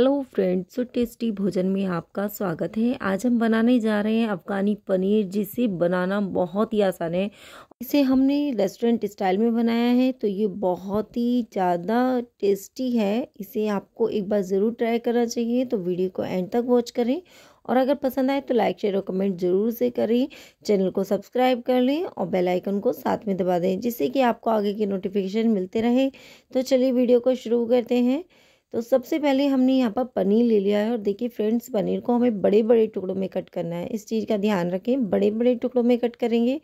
Hello friends so tasty भोजन में आपका स्वागत है आज हम बनाने जा रहे हैं अफ़गानी पनीर जिसे बनाना बहुत ही आसान है इसे हमने रेस्टोरेंट स्टाइल में बनाया है तो ये बहुत ही ज़्यादा टेस्टी है इसे आपको एक बार ज़रूर ट्राई करना चाहिए तो वीडियो को एंड तक वॉच करें और अगर पसंद आए तो लाइक शेयर और कमेंट ज़रूर से करें चैनल को सब्सक्राइब कर लें और बेल आइकन को साथ में दबा दें जिससे कि आपको आगे के नोटिफिकेशन मिलते रहे तो चलिए वीडियो को शुरू करते हैं तो सबसे पहले हमने यहाँ पर पनीर ले लिया है और देखिए फ्रेंड्स पनीर को हमें बड़े बड़े टुकड़ों में कट करना है इस चीज़ का ध्यान रखें बड़े बड़े टुकड़ों में कट करेंगे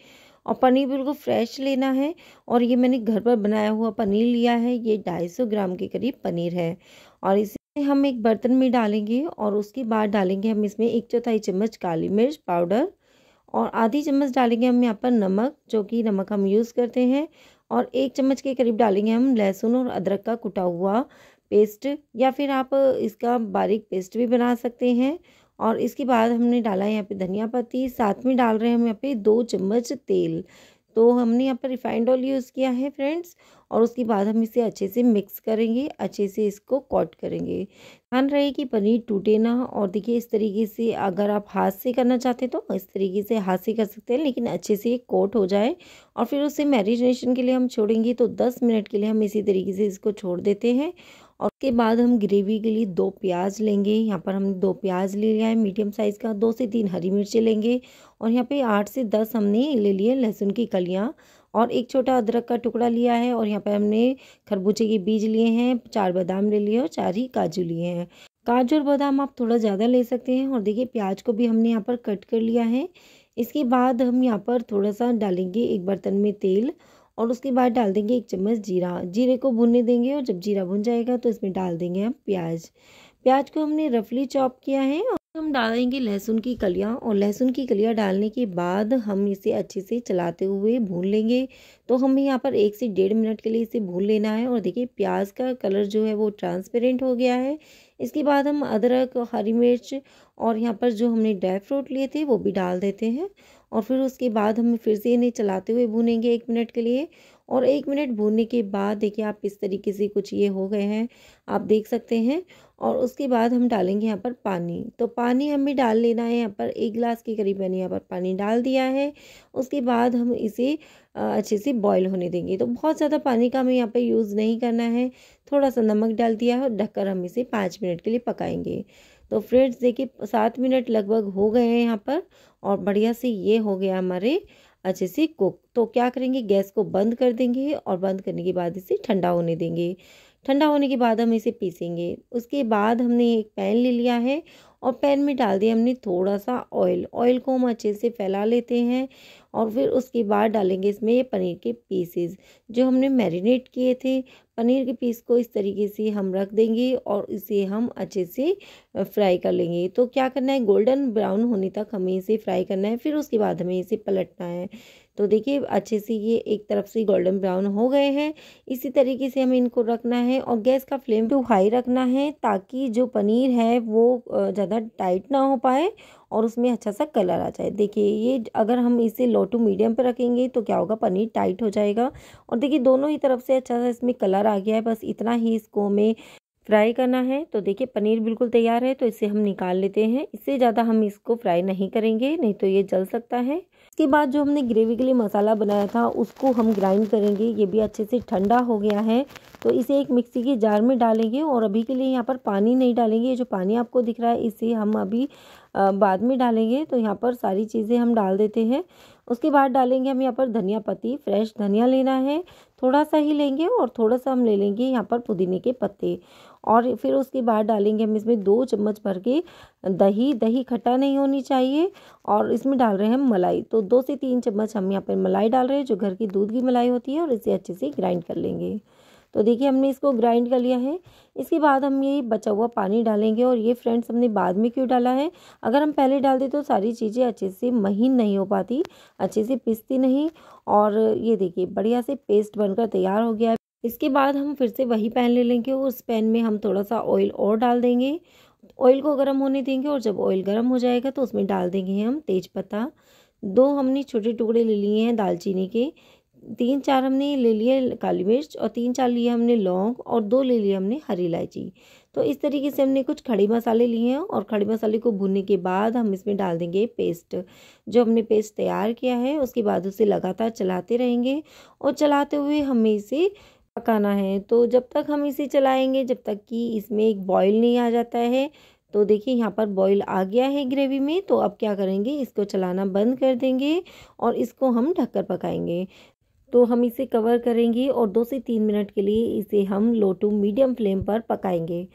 और पनीर बिल्कुल फ्रेश लेना है और ये मैंने घर पर बनाया हुआ पनीर लिया है ये सौ ग्राम के करीब पनीर है और इसे हम एक बर्तन में डालेंगे और उसके बाद डालेंगे हम इसमें एक चौथाई चम्मच काली मिर्च पाउडर और आधी चम्मच डालेंगे हम यहाँ पर नमक जो कि नमक हम यूज़ करते हैं और एक चम्मच के करीब डालेंगे हम लहसुन और अदरक का कुटा हुआ पेस्ट या फिर आप इसका बारीक पेस्ट भी बना सकते हैं और इसके बाद हमने डाला है यहाँ पे धनिया पत्ती साथ में डाल रहे हैं हम यहाँ पे दो चम्मच तेल तो हमने यहाँ पर रिफाइंड ऑयल यूज़ किया है फ्रेंड्स और उसके बाद हम इसे अच्छे से मिक्स करेंगे अच्छे से इसको कॉट करेंगे ध्यान रहे कि पनीर टूटे ना और देखिए इस तरीके से अगर आप हाथ से करना चाहते हैं तो इस तरीके से हाथ से कर सकते हैं लेकिन अच्छे से ये कोट हो जाए और फिर उसे मैरिनेशन के लिए हम छोड़ेंगे तो दस मिनट के लिए हम इसी तरीके से इसको छोड़ देते हैं और उसके बाद हम ग्रेवी के लिए दो प्याज लेंगे यहाँ पर हमने दो प्याज ले लिया है मीडियम साइज़ का दो से तीन हरी मिर्ची लेंगे और यहाँ पे आठ से दस हमने ले लिए लहसुन की कलियाँ और एक छोटा अदरक का टुकड़ा लिया है और यहाँ पर हमने खरबूजे के बीज लिए हैं चार बादाम ले लिए और चार ही काजू लिए हैं काजू और बादाम आप थोड़ा ज़्यादा ले सकते हैं और देखिए प्याज को भी हमने यहाँ पर कट कर लिया है इसके बाद हम यहाँ पर थोड़ा सा डालेंगे एक बर्तन में तेल और उसके बाद डाल देंगे एक चम्मच जीरा जीरे को भुनने देंगे और जब जीरा भुन जाएगा तो इसमें डाल देंगे हम प्याज प्याज को हमने रफली चॉप किया है हम डालेंगे लहसुन की कलियाँ और लहसुन की कलियाँ डालने के बाद हम इसे अच्छे से चलाते हुए भून लेंगे तो हमें यहाँ पर एक से डेढ़ मिनट के लिए इसे भून लेना है और देखिए प्याज का कलर जो है वो ट्रांसपेरेंट हो गया है इसके बाद हम अदरक हरी मिर्च और यहाँ पर जो हमने ड्राई फ्रूट लिए थे वो भी डाल देते हैं और फिर उसके बाद हम फिर से इन्हें चलाते हुए भूनेंगे एक मिनट के लिए और एक मिनट भूनने के बाद देखिए आप इस तरीके से कुछ ये हो गए हैं आप देख सकते हैं और उसके बाद हम डालेंगे यहाँ पर पानी तो पानी हमें डाल लेना है यहाँ पर एक गिलास के करीब मैंने यहाँ पर पानी डाल दिया है उसके बाद हम इसे अच्छे से बॉईल होने देंगे तो बहुत ज़्यादा पानी का हमें यहाँ पर यूज़ नहीं करना है थोड़ा सा नमक डाल दिया है और ढककर हम इसे पाँच मिनट के लिए पकाएंगे तो फ्रेंड्स देखिए सात मिनट लगभग हो गए हैं यहाँ पर और बढ़िया से ये हो गया हमारे अच्छे से कुक तो क्या करेंगे गैस को बंद कर देंगे और बंद करने के बाद इसे ठंडा होने देंगे ठंडा होने के बाद हम इसे पीसेंगे उसके बाद हमने एक पैन ले लिया है और पैन में डाल दिया हमने थोड़ा सा ऑयल ऑयल को हम अच्छे से फैला लेते हैं और फिर उसके बाद डालेंगे इसमें ये पनीर के पीसेस जो हमने मैरिनेट किए थे पनीर के पीस को इस तरीके से हम रख देंगे और इसे हम अच्छे से फ्राई कर लेंगे तो क्या करना है गोल्डन ब्राउन होने तक हमें इसे फ्राई करना है फिर उसके बाद हमें इसे पलटना है तो देखिए अच्छे से ये एक तरफ से गोल्डन ब्राउन हो गए हैं इसी तरीके से हमें इनको रखना है और गैस का फ्लेम टू हाई रखना है ताकि जो पनीर है वो ज़्यादा टाइट ना हो पाए और उसमें अच्छा सा कलर आ जाए देखिए ये अगर हम इसे लो टू मीडियम पर रखेंगे तो क्या होगा पनीर टाइट हो जाएगा और देखिए दोनों ही तरफ से अच्छा सा इसमें कलर आ गया है बस इतना ही इसको हमें फ्राई करना है तो देखिए पनीर बिल्कुल तैयार है तो इसे हम निकाल लेते हैं इससे ज़्यादा हम इसको फ्राई नहीं करेंगे नहीं तो ये जल सकता है इसके बाद जो हमने ग्रेवी के लिए मसाला बनाया था उसको हम ग्राइंड करेंगे ये भी अच्छे से ठंडा हो गया है तो इसे एक मिक्सी के जार में डालेंगे और अभी के लिए यहाँ पर पानी नहीं डालेंगे ये जो पानी आपको दिख रहा है इसे हम अभी बाद में डालेंगे तो यहाँ पर सारी चीज़ें हम डाल देते हैं उसके बाद डालेंगे हम यहाँ पर धनिया पत्ती फ्रेश धनिया लेना है थोड़ा सा ही लेंगे और थोड़ा सा हम ले लेंगे यहाँ पर पुदीने के पत्ते और फिर उसके बाद डालेंगे हम इसमें दो चम्मच भर के दही दही खट्टा नहीं होनी चाहिए और इसमें डाल रहे हैं हम मलाई तो दो से तीन चम्मच हम यहाँ पर मलाई डाल रहे हैं जो घर की दूध की मलाई होती है और इसे अच्छे से ग्राइंड कर लेंगे तो देखिए हमने इसको ग्राइंड कर लिया है इसके बाद हम ये बचा हुआ पानी डालेंगे और ये फ्रेंड्स हमने बाद में क्यों डाला है अगर हम पहले डाल दें तो सारी चीज़ें अच्छे से महीन नहीं हो पाती अच्छे से पिसती नहीं और ये देखिए बढ़िया से पेस्ट बनकर तैयार हो गया है इसके बाद हम फिर से वही पैन ले लेंगे और उस पैन में हम थोड़ा सा ऑयल और डाल देंगे ऑयल को गर्म होने देंगे और जब ऑयल गर्म हो जाएगा तो उसमें डाल देंगे हम तेज पत्ता दो हमने छोटे टुकड़े ले लिए हैं दालचीनी के तीन चार हमने ले लिए काली मिर्च और तीन चार लिए हमने लौंग और दो ले लिए हमने हरी इलायची तो इस तरीके से हमने कुछ खड़े मसाले लिए हैं और खड़े मसाले को भुनने के बाद हम इसमें डाल देंगे पेस्ट जो हमने पेस्ट तैयार किया है उसके बाद उसे लगातार चलाते रहेंगे और चलाते हुए हमें इसे पकाना है तो जब तक हम इसे चलाएंगे जब तक कि इसमें एक बॉईल नहीं आ जाता है तो देखिए यहाँ पर बॉईल आ गया है ग्रेवी में तो अब क्या करेंगे इसको चलाना बंद कर देंगे और इसको हम ढककर पकाएंगे तो हम इसे कवर करेंगे और दो से तीन मिनट के लिए इसे हम लो टू मीडियम फ्लेम पर पकाएंगे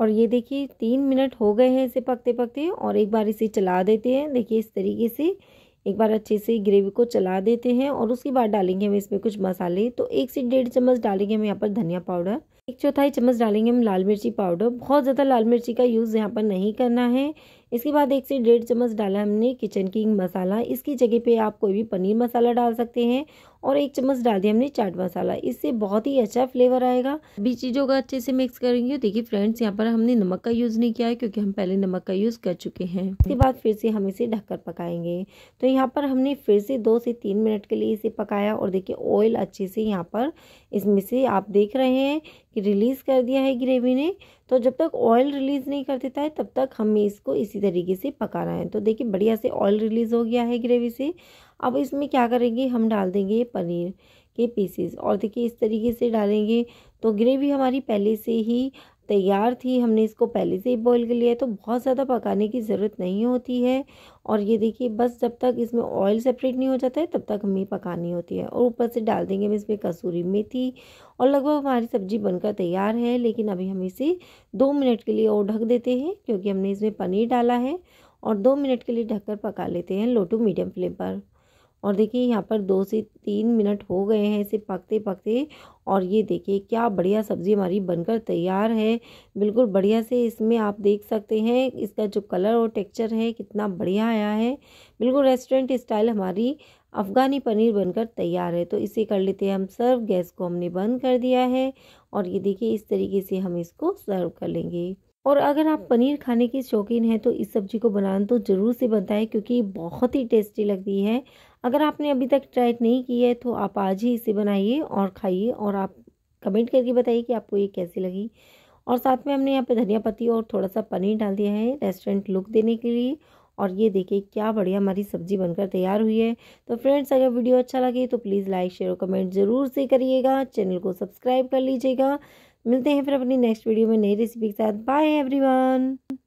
और ये देखिए तीन मिनट हो गए हैं इसे पकते पकते और एक बार इसे चला देते हैं देखिए इस तरीके से एक बार अच्छे से ग्रेवी को चला देते हैं और उसके बाद डालेंगे हम इसमें कुछ मसाले तो एक से डेढ़ चम्मच डालेंगे हम यहाँ पर धनिया पाउडर एक चौथाई चम्मच डालेंगे हम लाल मिर्ची पाउडर बहुत ज़्यादा लाल मिर्ची का यूज़ यहाँ पर नहीं करना है इसके बाद एक से डेढ़ चम्मच डाला हमने किचन किंग मसाला इसकी जगह पे आप कोई भी पनीर मसाला डाल सकते हैं और एक चम्मच डाल दिया हमने चाट मसाला इससे बहुत ही अच्छा फ्लेवर आएगा सभी चीज़ों का अच्छे से मिक्स करेंगे देखिए फ्रेंड्स यहाँ पर हमने नमक का यूज़ नहीं किया है क्योंकि हम पहले नमक का यूज़ कर चुके हैं इसके बाद फिर से हम इसे ढककर पकाएंगे तो यहाँ पर हमने फिर से दो से तीन मिनट के लिए इसे पकाया और देखिए ऑयल अच्छे से यहाँ पर इसमें से आप देख रहे हैं कि रिलीज़ कर दिया है ग्रेवी ने तो जब तक ऑयल रिलीज़ नहीं कर देता है तब तक हमें इसको इसी तरीके से पकाना है तो देखिए बढ़िया से ऑयल रिलीज़ हो गया है ग्रेवी से अब इसमें क्या करेंगे हम डाल देंगे पनीर के पीसेस और देखिए इस तरीके से डालेंगे तो ग्रेवी हमारी पहले से ही तैयार थी हमने इसको पहले से ही बॉईल कर लिया है तो बहुत ज़्यादा पकाने की ज़रूरत नहीं होती है और ये देखिए बस जब तक इसमें ऑयल सेपरेट नहीं हो जाता है तब तक हमें पकानी होती है और ऊपर से डाल देंगे हम इसमें कसूरी मेथी और लगभग हमारी सब्ज़ी बनकर तैयार है लेकिन अभी हम इसे दो मिनट के लिए और ढक देते हैं क्योंकि हमने इसमें पनीर डाला है और दो मिनट के लिए ढककर पका लेते हैं लो टू मीडियम फ्लेम पर और देखिए यहाँ पर दो से तीन मिनट हो गए हैं इसे पकते पकते और ये देखिए क्या बढ़िया सब्ज़ी हमारी बनकर तैयार है बिल्कुल बढ़िया से इसमें आप देख सकते हैं इसका जो कलर और टेक्सचर है कितना बढ़िया आया है बिल्कुल रेस्टोरेंट स्टाइल हमारी अफ़गानी पनीर बनकर तैयार है तो इसे कर लेते हैं हम सर्व गैस को हमने बंद कर दिया है और ये देखिए इस तरीके से हम इसको सर्व कर लेंगे और अगर आप हम्म। पनीर खाने के शौकीन हैं तो इस सब्ज़ी को बनाना तो ज़रूर से बताएं क्योंकि ये बहुत ही टेस्टी लगती है अगर आपने अभी तक ट्राई नहीं की है तो आप आज ही इसे बनाइए और खाइए और आप कमेंट करके बताइए कि आपको ये कैसी लगी और साथ में हमने यहाँ पे धनिया पत्ती और थोड़ा सा पनीर डाल दिया है रेस्टोरेंट लुक देने के लिए और ये देखिए क्या बढ़िया हमारी सब्ज़ी बनकर तैयार हुई है तो फ्रेंड्स अगर वीडियो अच्छा लगे तो प्लीज़ लाइक शेयर और कमेंट ज़रूर से करिएगा चैनल को सब्सक्राइब कर लीजिएगा मिलते हैं फिर अपनी नेक्स्ट वीडियो में नई रेसिपी के साथ बाय एवरीवन